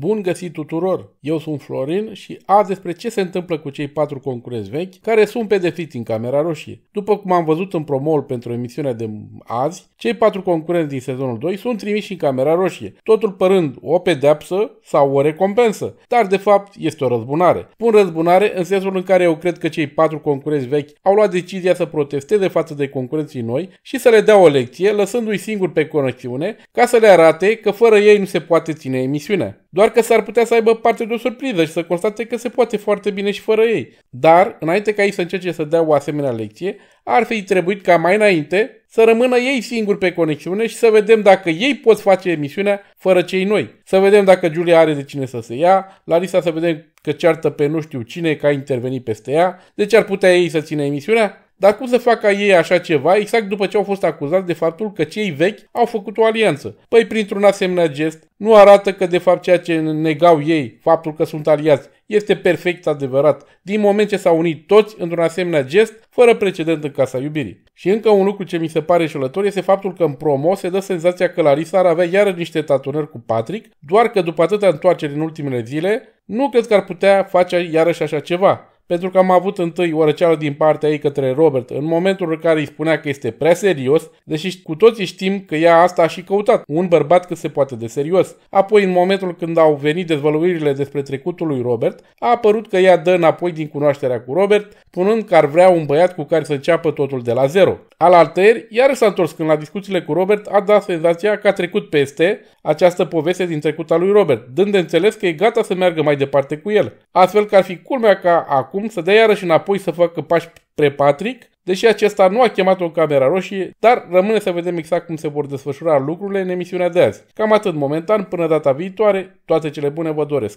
Bun găsit tuturor! Eu sunt Florin și azi despre ce se întâmplă cu cei patru concurenți vechi care sunt defit în Camera Roșie. După cum am văzut în promol pentru emisiunea de azi, cei patru concurenți din sezonul 2 sunt trimiși în Camera Roșie, totul părând o pedepsă sau o recompensă, dar de fapt este o răzbunare. Pun răzbunare în sensul în care eu cred că cei patru concurenți vechi au luat decizia să protesteze față de concurenții noi și să le dea o lecție, lăsându-i singuri pe conexiune, ca să le arate că fără ei nu se poate ține emisiunea. Doar că s-ar putea să aibă parte de o surpriză și să constate că se poate foarte bine și fără ei. Dar, înainte ca ei să încerce să dea o asemenea lecție, ar fi trebuit ca mai înainte să rămână ei singuri pe conexiune și să vedem dacă ei pot face emisiunea fără cei noi. Să vedem dacă Julia are de cine să se ia, Larisa să vedem că ceartă pe nu știu cine că a intervenit peste ea, de deci ar putea ei să țină emisiunea dar cum să facă ei așa ceva exact după ce au fost acuzați de faptul că cei vechi au făcut o alianță? Păi printr-un asemenea gest nu arată că de fapt ceea ce negau ei, faptul că sunt aliați, este perfect adevărat, din moment ce s-au unit toți într-un asemenea gest fără precedent în Casa Iubirii. Și încă un lucru ce mi se pare șelător este faptul că în promo se dă senzația că Larisa ar avea iară niște tatuneri cu Patrick, doar că după atâtea întoarceri în ultimele zile, nu cred că ar putea face iarăși așa ceva pentru că am avut întâi o răceală din partea ei către Robert în momentul în care îi spunea că este prea serios, deși cu toții știm că ea asta a și căutat, un bărbat cât se poate de serios. Apoi în momentul când au venit dezvăluirile despre trecutul lui Robert, a apărut că ea dă înapoi din cunoașterea cu Robert, punând că ar vrea un băiat cu care să înceapă totul de la zero. Al altăieri, iar s-a întors când la discuțiile cu Robert a dat senzația că a trecut peste această poveste din trecuta lui Robert, dând de înțeles că e gata să meargă mai departe cu el. Astfel că ar fi culmea ca acum acum să dea iarăși înapoi să facă pași pre Patrick, deși acesta nu a chemat o camera roșie, dar rămâne să vedem exact cum se vor desfășura lucrurile în emisiunea de azi. Cam atât momentan, până data viitoare, toate cele bune vă doresc!